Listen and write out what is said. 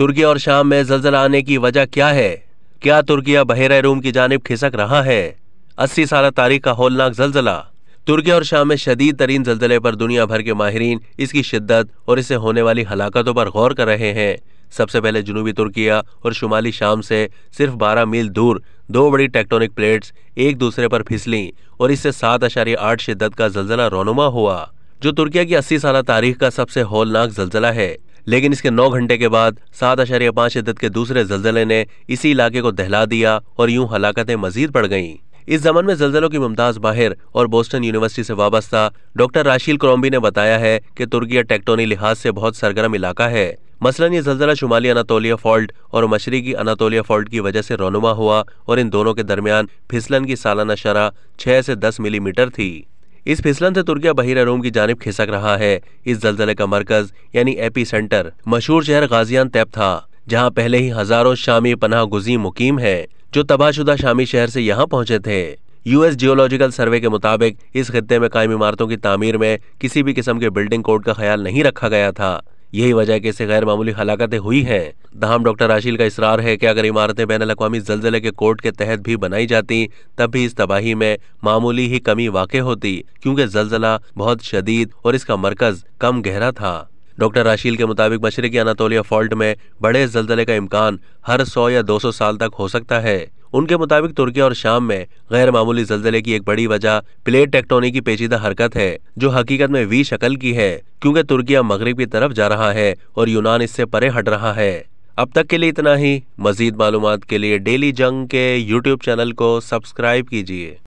तुर्की और शाम में जल्जला आने की वजह क्या है क्या तुर्किया बहरा रूम की जानब खिसक रहा है अस्सी साल तारीख का होलनाक जल्जला तुर्की और शाम में शदीद तरीन जल्जले पर दुनिया भर के माहरीन इसकी शिद्दत और इससे होने वाली हलाकतों पर गौर कर रहे हैं सबसे पहले जुनूबी तुर्किया और शुमाली शाम से सिर्फ 12 मील दूर दो बड़ी टेक्टोनिक प्लेट्स एक दूसरे पर फिसलीं और इससे सात अशारी आठ शिद्दत का जल्जला रोनुमा हुआ जो तुर्किया की अस्सी साल तारीख का सबसे होलनाक जल्जला है लेकिन इसके नौ घंटे के बाद सात अशरिया पाँच शिदत के दूसरे जल्जले ने इसी इलाके को दहला दिया और यूं हलाकतें मजीद बढ़ गईं इस जमन में जल्जलों की मुमताज़ बाहिर और बोस्टन यूनिवर्सिटी से वाबस्ता डॉक्टर राशिल क्रोम्बी ने बताया है कि तुर्की टेक्टोनी लिहाज से बहुत सरगर्म इलाका है मसलन ये जल्जला शुमाली अनातोलिया फॉल्ट और मशरकी अनातोलिया फॉल्ट की वजह से रोनुमा हुआ और इन दोनों के दरमियान फिसलन की सालाना शरह छः से दस मिलीमीटर थी इस फिसलन से तुर्किया बहिर रोम की जानब खिसक रहा है इस जलजले का मरकज यानी एपी सेंटर मशहूर शहर गाजियान तैप था जहाँ पहले ही हजारों शामी पनाह गुजी मुकीम है जो तबाहशुदा शामी शहर से यहाँ पहुंचे थे यूएस जियोलॉजिकल सर्वे के मुताबिक इस खत्े में कायम इमारतों की तामीर में किसी भी किस्म के बिल्डिंग कोड का ख्याल नहीं रखा गया था यही वजह कि इससे गैर मामूली हलाकतें हुई हैं दहाम डॉक्टर आशील का इसरार है कि अगर इमारतें बैन अवी जलजिले के कोर्ट के तहत भी बनाई जाती तब भी इस तबाही में मामूली ही कमी वाक़ होती क्योंकि जलजिला बहुत शदीद और इसका मरकज कम गहरा था डॉक्टर राशील के मुताबिक मशरकी अनातोलिया फॉल्ट में बड़े जलजले का इम्कान हर सौ या दो सौ साल तक हो सकता है उनके मुताबिक तुर्की और शाम में गैर मामूली जल्जले की एक बड़ी वजह प्लेट टेक्टोनिक की पेचीदा हरकत है जो हकीकत में वी शक्ल की है क्योंकि तुर्की अब मगरब की तरफ जा रहा है और यूनान इससे परे हट रहा है अब तक के लिए इतना ही मजीद मालूम के लिए डेली जंग के यूट्यूब चैनल को सब्सक्राइब कीजिए